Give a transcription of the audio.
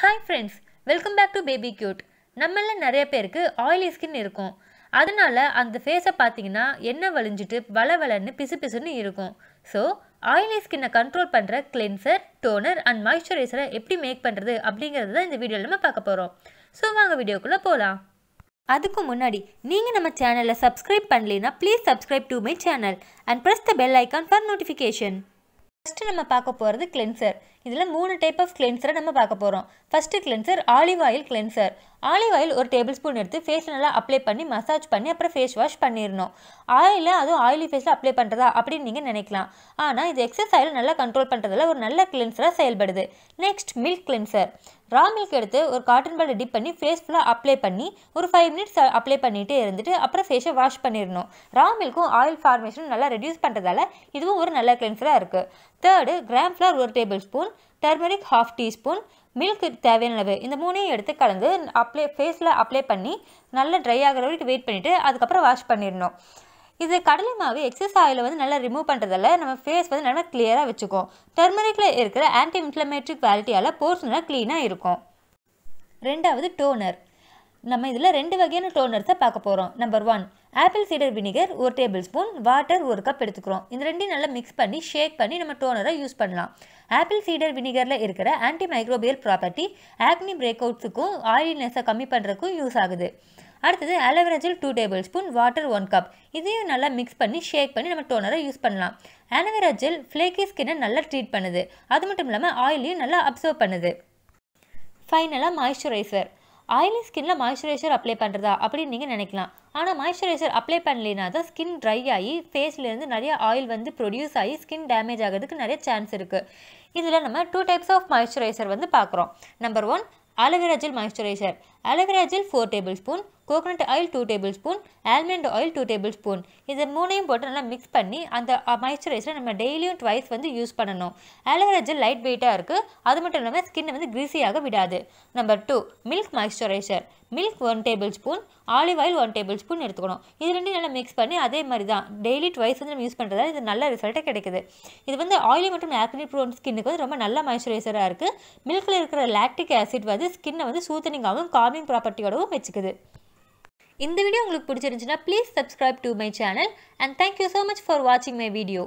hi friends welcome back to baby cute நம்மள நிறைய பேருக்கு ஆயிலி ஸ்கின் இருக்கும் அதனால் அந்த ஃபேஸை பார்த்தீங்கன்னா எண்ணெய் வழிஞ்சிட்டு வள வளன்னு பிசு பிசுன்னு இருக்கும் ஸோ ஆயிலி ஸ்கின்னை கண்ட்ரோல் பண்ணுற கிளென்சர் டோனர் அண்ட் மாய்ஸ்சரைசரை எப்படி மேக் பண்ணுறது அப்படிங்கிறது தான் இந்த வீடியோவில் நம்ம பார்க்க போகிறோம் ஸோ வாங்க வீடியோக்குள்ளே போகலாம் அதுக்கு முன்னாடி நீங்கள் நம்ம சேனலில் சப்ஸ்கிரைப் பண்ணலைன்னா please subscribe to my channel and press the bell icon for notification first நம்ம பார்க்க போகிறது கிளென்சர் இதில் மூணு டைப் ஆஃப் கிளென்சரை நம்ம பார்க்க போகிறோம் first cleanser olive oil cleanser olive oil ஒரு டேபிள் ஸ்பூன் எடுத்து ஃபேஸில் நல்லா அப்ளை பண்ணி மசாஜ் பண்ணி அப்புறம் ஃபேஸ் வாஷ் பண்ணிடணும் ஆயிலில் அதுவும் ஆயிலி ஃபேஸில் அப்ளை பண்ணுறதா அப்படின்னு நீங்கள் நினைக்கலாம் ஆனால் இது எக்ஸஸ் ஆயில் நல்லா கண்ட்ரோல் பண்ணுறதுல ஒரு நல்ல கிளென்சராக செயல்படுது next milk cleanser raw milk எடுத்து ஒரு காட்டன் பால் டிப் பண்ணி ஃபேஸ் ஃபுல்லாக அப்ளை பண்ணி ஒரு ஃபைவ் மினிட்ஸ் அப்ளை பண்ணிகிட்டே இருந்துட்டு அப்புறம் ஃபேஸை வாஷ் பண்ணிடணும் ரா மில்க்கும் ஆயில் ஃபார்மேஷனும் நல்லா ரெடியூஸ் பண்ணுறதால இதுவும் ஒரு நல்ல கிளென்சராக இருக்குது தேர்டு கிராம் ஃப்ளவர் ஒரு tablespoon turmeric half teaspoon milk தேவையான அளவு இந்த மூணையும் எடுத்து கலந்து அப்ளை ஃபேஸில் அப்ளை பண்ணி நல்லா ட்ரை ஆகிற வரைக்கும் வெயிட் பண்ணிவிட்டு அதுக்கப்புறம் வாஷ் பண்ணிடணும் இது கடலை மாவு எக்ஸஸ் ஆயில் வந்து நல்லா ரிமூவ் பண்ணுறதால நம்ம ஃபேஸ் வந்து நல்லா கிளியராக வச்சுக்கும் டெர்மரிக்கில் இருக்கிற ஆன்டி இன்ஃப்ளமேட்ரிக் குவாலிட்டியால் போர்ஸ் நல்லா க்ளீனாக இருக்கும் ரெண்டாவது டோனர் நம்ம இதில் ரெண்டு வகையான டோனர்ஸை பார்க்க போகிறோம் number one apple cider vinegar ஒரு டேபிள் ஸ்பூன் வாட்டர் ஒரு கப் எடுத்துக்கிறோம் இந்த ரெண்டையும் நல்லா மிக்ஸ் பண்ணி ஷேக் பண்ணி நம்ம டோனரை யூஸ் பண்ணலாம் ஆப்பிள் சீடர் வினிகரில் இருக்கிற ஆன்டி மைக்ரோபியல் ப்ராப்பர்ட்டி ஆக்னி பிரேக் அவுட்ஸுக்கும் ஆயில்னஸை கம்மி பண்ணுறதுக்கும் யூஸ் ஆகுது அடுத்தது அலோவேராஜில் two tablespoon water one cup இதையும் நல்லா மிக்ஸ் பண்ணி ஷேக் பண்ணி நம்ம டோனரை யூஸ் பண்ணலாம் ஆலோவேரா ஃப்ளேக்கி ஸ்கின்னை நல்லா ட்ரீட் பண்ணுது அது மட்டும் இல்லாமல் ஆயிலையும் நல்லா அப்சர்வ் பண்ணுது ஃபைனலாக மாய்ஸ்சரைசர் ஆயிலி ஸ்கின்ல மாய்ஸ்சரைசர் அப்ளை பண்ணுறதா அப்படின்னு நீங்கள் நினைக்கலாம் ஆனால் மாய்ஸ்சரைசர் அப்ளை பண்ணலைனா தான் ஸ்கின் ட்ரை ஆகி ஃபேஸ்லேருந்து நிறைய ஆயில் வந்து ப்ரொடியூஸ் ஆகி ஸ்கின் டேமேஜ் ஆகிறதுக்கு நிறைய சான்ஸ் இருக்குது இதில் நம்ம டூ டைப்ஸ் ஆஃப் மாய்ஸ்சரைசர் வந்து பார்க்குறோம் number one aloe vera gel moisturiser aloe vera gel four tablespoon coconut oil two tablespoon almond oil two tablespoon இது மூணையும் போட்டு நல்லா மிக்ஸ் பண்ணி அந்த மாய்ஸ்சரைசர் நம்ம டெய்லியும் ட்வைஸ் வந்து யூஸ் பண்ணணும் ஆலோவேரா ஜெல் லைட் வெயிட்டாக இருக்குது அது மட்டும் இல்லாமல் ஸ்கின்னை வந்து கிரீஸியாக விடாது number two milk moisturiser milk one tablespoon olive oil one tablespoon எடுத்துக்கணும் இது ரெண்டையும் நல்லா மிக்ஸ் பண்ணி அதே மாதிரி தான் டெய்லி ட்வைஸ் வந்து நம்ம யூஸ் பண்ணுறதால இது நல்ல ரிசல்ட்டாக கிடைக்குது இது வந்து ஆயிலி மற்றும் ஆக்னி ப்ரோன் ஸ்கின்னுக்கு வந்து ரொம்ப நல்ல மாய்ச்சரைசராக இருக்குது மில்கில் இருக்கிற லாக்டிக் ஆசிட் வந்து ஸ்கின்னை வந்து சூத்தனிங்காகவும் காமி ஃபார்மிங் ப்ராப்பர்ட்டியோடவும் வச்சுக்குது இந்த வீடியோ உங்களுக்கு பிடிச்சிருந்துச்சுன்னா please subscribe to my channel and thank you so much for வாட்சிங் மை வீடியோ